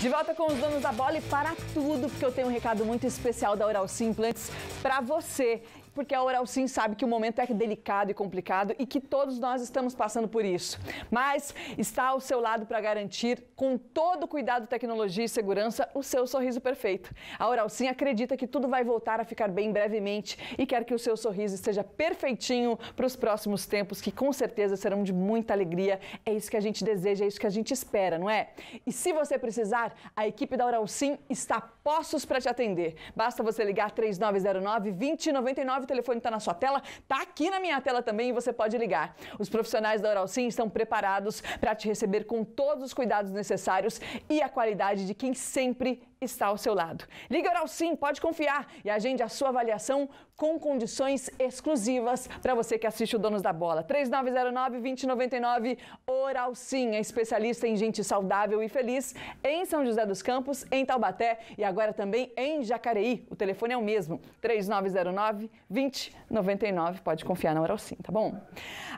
De volta com os donos da bola e para tudo, porque eu tenho um recado muito especial da Oral Simplantes para você porque a Oral Sim sabe que o momento é delicado e complicado e que todos nós estamos passando por isso. Mas está ao seu lado para garantir, com todo cuidado, tecnologia e segurança, o seu sorriso perfeito. A Oral Sim acredita que tudo vai voltar a ficar bem brevemente e quer que o seu sorriso esteja perfeitinho para os próximos tempos, que com certeza serão de muita alegria. É isso que a gente deseja, é isso que a gente espera, não é? E se você precisar, a equipe da Oral Sim está postos para te atender. Basta você ligar 3909 2099 9, o telefone está na sua tela, está aqui na minha tela também e você pode ligar. Os profissionais da Oral Sim estão preparados para te receber com todos os cuidados necessários e a qualidade de quem sempre está ao seu lado. Ligue Oral Sim, pode confiar e agende a sua avaliação com condições exclusivas para você que assiste o Donos da Bola. 3909-2099, Oral Sim, é especialista em gente saudável e feliz em São José dos Campos, em Taubaté e agora também em Jacareí. O telefone é o mesmo, 3909-2099, pode confiar na Oral Sim, tá bom?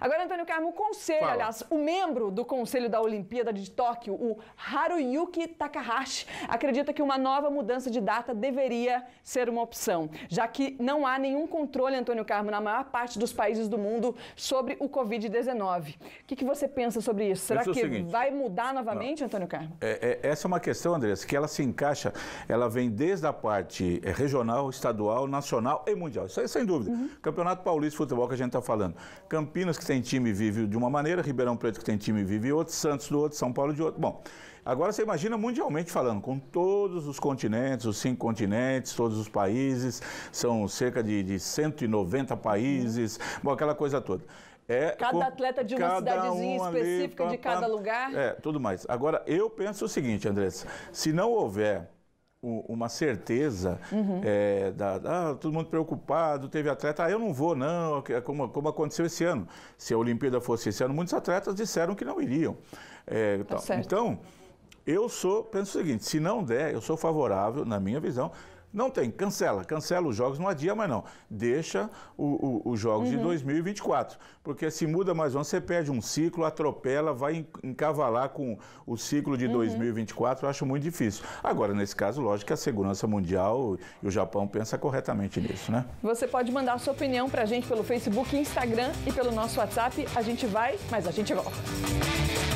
Agora, Antônio Carmo, o conselho, Fala. aliás, o membro do Conselho da Olimpíada de Tóquio, o Haruyuki Takahashi, acredita que uma uma nova mudança de data deveria ser uma opção, já que não há nenhum controle, Antônio Carmo, na maior parte dos países do mundo sobre o Covid-19. O que, que, você pensa sobre isso? Será que seguinte, vai mudar ah, novamente, não. Antônio Carmo? É, é, essa é uma questão, Andressa, que ela se encaixa, ela vem desde a parte é, regional, estadual, nacional e mundial. Isso aí, sem dúvida. Uhum. Campeonato Paulista de Futebol que a gente está falando. Campinas, que tem time, vive de uma maneira, Ribeirão Preto, que tem time, vive outro, Santos do outro, São Paulo de outro. Bom, Agora você imagina mundialmente falando, com todos os continentes, os cinco continentes, todos os países, são cerca de, de 190 países, bom, aquela coisa toda. É, cada atleta de uma cidadezinha um específica ali, de cada lugar. É, tudo mais. Agora, eu penso o seguinte, Andressa, se não houver uma certeza uhum. é, da, da, ah, todo mundo preocupado, teve atleta, ah, eu não vou não, é é como, como aconteceu esse ano. Se a Olimpíada fosse esse ano, muitos atletas disseram que não iriam. É, tá então, então eu sou, penso o seguinte, se não der, eu sou favorável, na minha visão, não tem, cancela. Cancela os jogos, não adia mais não. Deixa os jogos uhum. de 2024. Porque se muda mais um, você perde um ciclo, atropela, vai encavalar com o ciclo de uhum. 2024, eu acho muito difícil. Agora, nesse caso, lógico que a segurança mundial e o Japão pensa corretamente nisso, né? Você pode mandar sua opinião pra gente pelo Facebook, Instagram e pelo nosso WhatsApp. A gente vai, mas a gente volta.